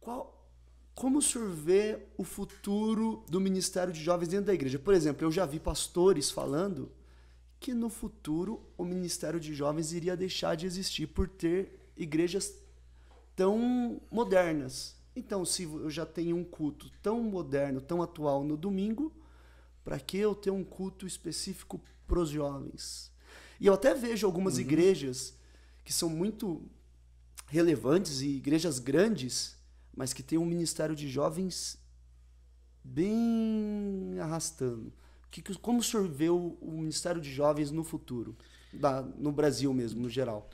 Qual, como o senhor vê o futuro do Ministério de Jovens dentro da igreja? Por exemplo, eu já vi pastores falando que no futuro o Ministério de Jovens iria deixar de existir por ter igrejas tão modernas. Então, se eu já tenho um culto tão moderno, tão atual no domingo, para que eu ter um culto específico para os jovens? E eu até vejo algumas uhum. igrejas que são muito relevantes e igrejas grandes mas que tem um ministério de jovens bem arrastando. Que, como sorveu o Ministério de Jovens no futuro? Da, no Brasil mesmo, no geral.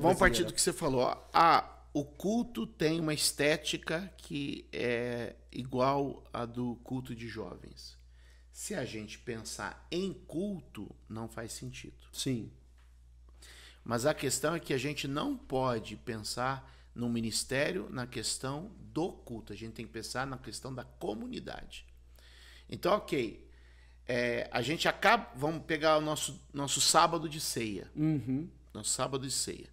Vamos partir do que você falou. Ah, o culto tem uma estética que é igual à do culto de jovens. Se a gente pensar em culto, não faz sentido. Sim. Mas a questão é que a gente não pode pensar no ministério, na questão do culto. A gente tem que pensar na questão da comunidade. Então, ok. É, a gente acaba. Vamos pegar o nosso, nosso sábado de ceia. Uhum. Nosso sábado de ceia.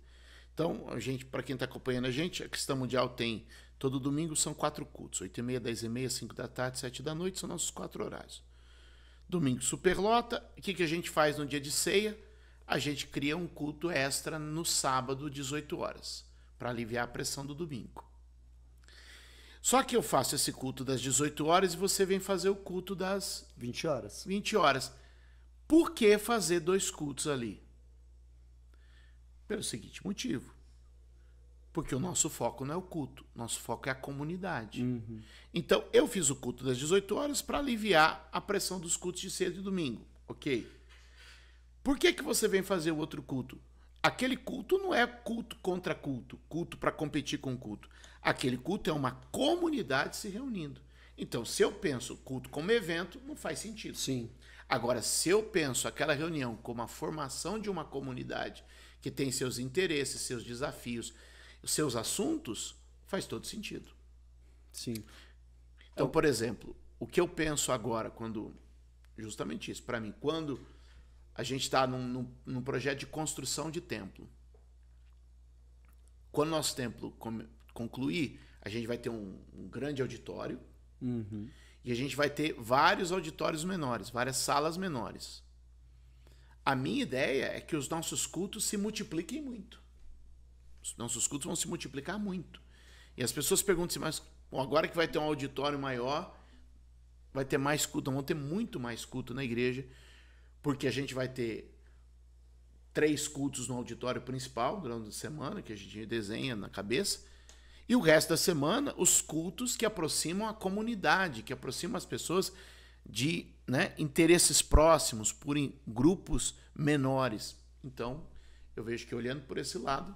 Então, a gente, para quem está acompanhando a gente, a questão mundial tem. Todo domingo são quatro cultos: 8 e meia, 10 e meia, 5 da tarde, 7 da noite, são nossos quatro horários. Domingo superlota. O que, que a gente faz no dia de ceia? A gente cria um culto extra no sábado, 18 horas para aliviar a pressão do domingo. Só que eu faço esse culto das 18 horas e você vem fazer o culto das 20 horas. 20 horas. Por que fazer dois cultos ali? Pelo seguinte motivo. Porque o nosso foco não é o culto, nosso foco é a comunidade. Uhum. Então, eu fiz o culto das 18 horas para aliviar a pressão dos cultos de cedo e domingo, ok? Por que, que você vem fazer o outro culto? Aquele culto não é culto contra culto, culto para competir com culto. Aquele culto é uma comunidade se reunindo. Então, se eu penso culto como evento, não faz sentido. Sim. Agora, se eu penso aquela reunião como a formação de uma comunidade que tem seus interesses, seus desafios, seus assuntos, faz todo sentido. Sim. Então, por exemplo, o que eu penso agora quando justamente isso, para mim, quando a gente está num, num, num, projeto de construção de templo. Quando nosso templo concluir, a gente vai ter um, um grande auditório uhum. e a gente vai ter vários auditórios menores, várias salas menores. A minha ideia é que os nossos cultos se multipliquem muito. Os nossos cultos vão se multiplicar muito. E as pessoas perguntam assim, mas bom, agora que vai ter um auditório maior, vai ter mais culto, vão ter muito mais culto na igreja porque a gente vai ter três cultos no auditório principal durante a semana, que a gente desenha na cabeça, e o resto da semana, os cultos que aproximam a comunidade, que aproximam as pessoas de né, interesses próximos, por grupos menores. Então, eu vejo que olhando por esse lado,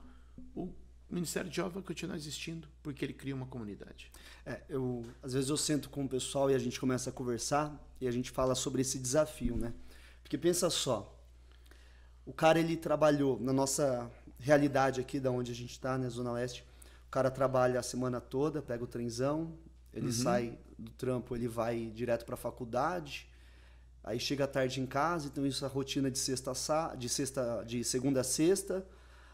o Ministério de Jovem vai continuar existindo, porque ele cria uma comunidade. É, eu, às vezes eu sento com o pessoal e a gente começa a conversar e a gente fala sobre esse desafio, né? Porque pensa só, o cara ele trabalhou na nossa realidade aqui da onde a gente está, na né, Zona Leste, o cara trabalha a semana toda, pega o trenzão, ele uhum. sai do trampo, ele vai direto para a faculdade, aí chega tarde em casa, então isso é a rotina de sexta de sexta de segunda a sexta,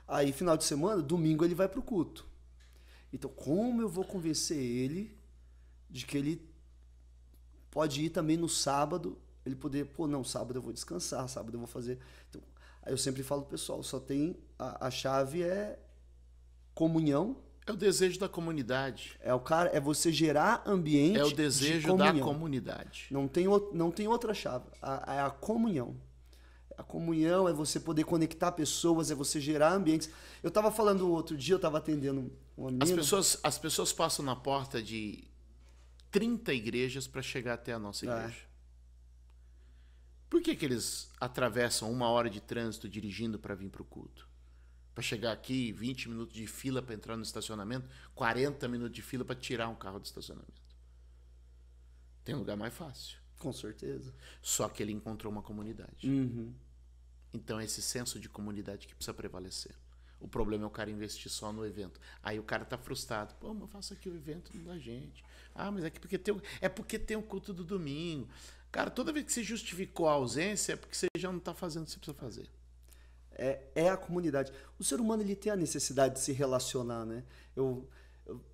aí final de semana, domingo ele vai para o culto. Então, como eu vou convencer ele de que ele pode ir também no sábado ele poder, pô, não, sábado eu vou descansar, sábado eu vou fazer. Então, eu sempre falo, pessoal, só tem. A, a chave é comunhão. É o desejo da comunidade. É o cara, é você gerar ambiente. É o desejo de da comunidade. Não tem, não tem outra chave. A, é a comunhão. A comunhão é você poder conectar pessoas, é você gerar ambientes. Eu estava falando outro dia, eu estava atendendo uma menina. As pessoas, as pessoas passam na porta de 30 igrejas para chegar até a nossa é. igreja. É. Por que, que eles atravessam uma hora de trânsito dirigindo para vir para o culto? Para chegar aqui, 20 minutos de fila para entrar no estacionamento, 40 minutos de fila para tirar um carro do estacionamento. Tem um lugar mais fácil. Com certeza. Só que ele encontrou uma comunidade. Uhum. Então, é esse senso de comunidade que precisa prevalecer. O problema é o cara investir só no evento. Aí o cara tá frustrado. Pô, mas eu faço aqui o evento da gente. Ah, mas é, que porque tem, é porque tem o culto do domingo. Cara, toda vez que você justificou a ausência é porque você já não está fazendo o que você precisa fazer. É, é a comunidade. O ser humano ele tem a necessidade de se relacionar, né? Eu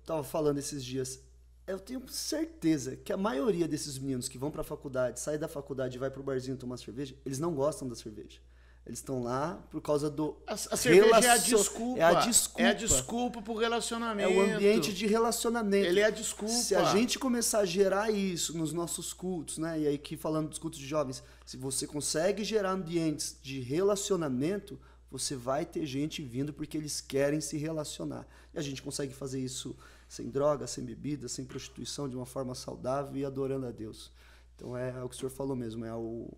estava falando esses dias, eu tenho certeza que a maioria desses meninos que vão para a faculdade, saem da faculdade e vai para o barzinho tomar cerveja, eles não gostam da cerveja. Eles estão lá por causa do. A, a cerveja é a desculpa. É a desculpa. É a desculpa pro relacionamento. É o ambiente de relacionamento. Ele é a desculpa. Se a gente começar a gerar isso nos nossos cultos, né? E aí que falando dos cultos de jovens, se você consegue gerar ambientes de relacionamento, você vai ter gente vindo porque eles querem se relacionar. E a gente consegue fazer isso sem droga, sem bebida, sem prostituição, de uma forma saudável e adorando a Deus. Então é o que o senhor falou mesmo, é o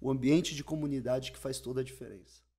o ambiente de comunidade que faz toda a diferença.